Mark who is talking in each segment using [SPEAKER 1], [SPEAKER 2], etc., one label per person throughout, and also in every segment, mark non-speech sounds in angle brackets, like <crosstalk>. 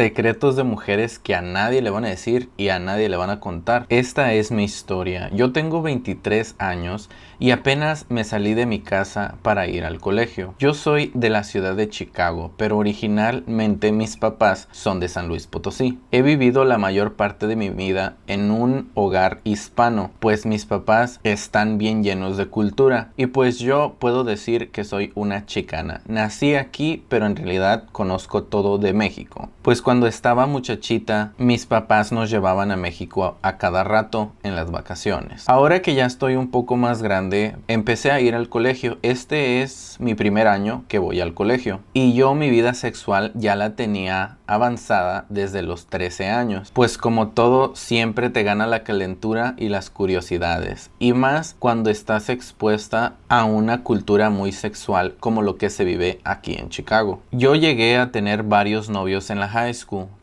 [SPEAKER 1] Secretos de mujeres que a nadie le van a decir y a nadie le van a contar. Esta es mi historia. Yo tengo 23 años y apenas me salí de mi casa para ir al colegio. Yo soy de la ciudad de Chicago, pero originalmente mis papás son de San Luis Potosí. He vivido la mayor parte de mi vida en un hogar hispano, pues mis papás están bien llenos de cultura y pues yo puedo decir que soy una chicana. Nací aquí, pero en realidad conozco todo de México. Pues cuando estaba muchachita, mis papás nos llevaban a México a, cada rato en las vacaciones. Ahora que ya estoy un poco más grande, empecé a ir al colegio. Este es mi primer año que voy al colegio. Y yo mi vida sexual ya la tenía avanzada desde los 13 años. Pues como todo, siempre te gana la calentura y las curiosidades. Y más cuando estás expuesta a una cultura muy sexual como lo que se vive aquí en Chicago. Yo llegué a tener varios novios en la high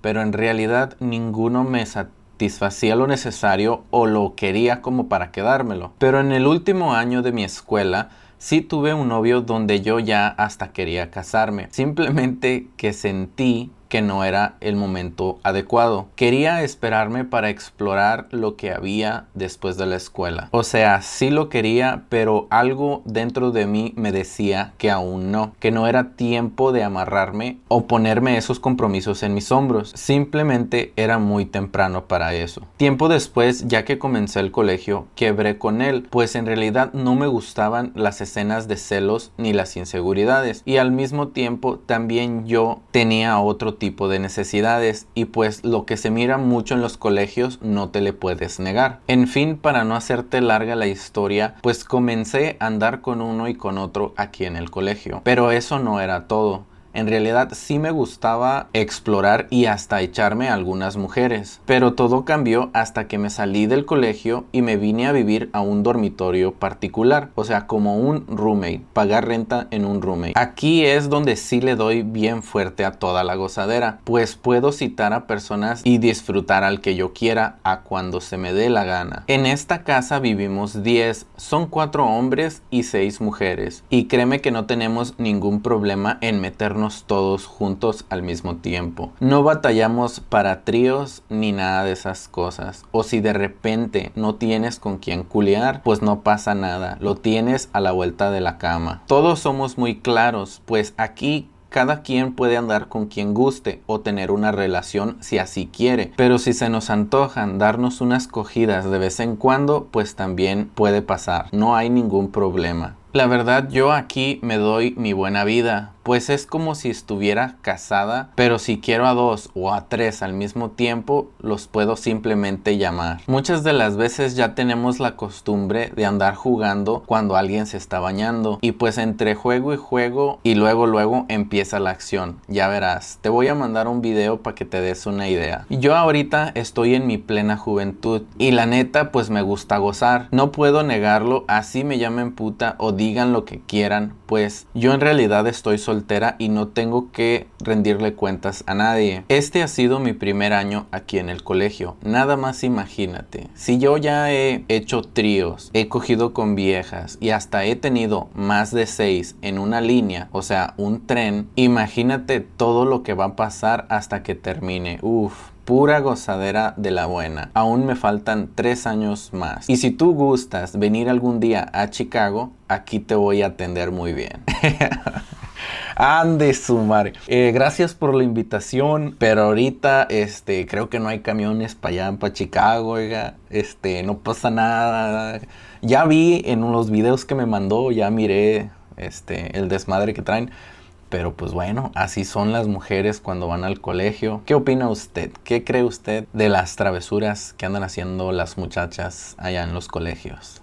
[SPEAKER 1] pero en realidad ninguno me satisfacía lo necesario o lo quería como para quedármelo. Pero en el último año de mi escuela, sí tuve un novio donde yo ya hasta quería casarme. Simplemente que sentí que no era el momento adecuado. Quería esperarme para explorar lo que había después de la escuela. O sea, sí lo quería, pero algo dentro de mí me decía que aún no, que no era tiempo de amarrarme o ponerme esos compromisos en mis hombros. Simplemente era muy temprano para eso. Tiempo después, ya que comencé el colegio, quebré con él, pues en realidad no me gustaban las escenas de celos ni las inseguridades. Y al mismo tiempo también yo tenía otro tipo de necesidades y pues lo que se mira mucho en los colegios no te le puedes negar. En fin, para no hacerte larga la historia, pues comencé a andar con uno y con otro aquí en el colegio. Pero eso no era todo en realidad sí me gustaba explorar y hasta echarme algunas mujeres, pero todo cambió hasta que me salí del colegio y me vine a vivir a un dormitorio particular, o sea, como un roommate, pagar renta en un roommate. Aquí es donde sí le doy bien fuerte a toda la gozadera, pues puedo citar a personas y disfrutar al que yo quiera a cuando se me dé la gana. En esta casa vivimos 10, son 4 hombres y 6 mujeres, y créeme que no tenemos ningún problema en meternos todos juntos al mismo tiempo. No batallamos para tríos ni nada de esas cosas. O si de repente no tienes con quien culear, pues no pasa nada, lo tienes a la vuelta de la cama. Todos somos muy claros, pues aquí cada quien puede andar con quien guste o tener una relación si así quiere, pero si se nos antojan darnos unas cogidas de vez en cuando, pues también puede pasar, no hay ningún problema. La verdad yo aquí me doy mi buena vida, pues es como si estuviera casada, pero si quiero a dos o a tres al mismo tiempo, los puedo simplemente llamar. Muchas de las veces ya tenemos la costumbre de andar jugando cuando alguien se está bañando, y pues entre juego y juego y luego luego empieza la acción, ya verás, te voy a mandar un video para que te des una idea. Yo ahorita estoy en mi plena juventud, y la neta pues me gusta gozar, no puedo negarlo, así me llamen puta o digan lo que quieran, pues yo en realidad estoy soltera y no tengo que rendirle cuentas a nadie. Este ha sido mi primer año aquí en el colegio. Nada más imagínate. Si yo ya he hecho tríos, he cogido con viejas y hasta he tenido más de seis en una línea, o sea, un tren, imagínate todo lo que va a pasar hasta que termine. Uf pura gozadera de la buena. Aún me faltan tres años más. Y si tú gustas venir algún día a Chicago, aquí te voy a atender muy bien. <laughs> Ande su eh, gracias por la invitación, pero ahorita este, creo que no hay camiones para allá, para Chicago, Este, no pasa nada. Ya vi en los videos que me mandó, ya miré este, el desmadre que traen. Pero pues bueno, así son las mujeres cuando van al colegio. ¿Qué opina usted? ¿Qué cree usted de las travesuras que andan haciendo las muchachas allá en los colegios?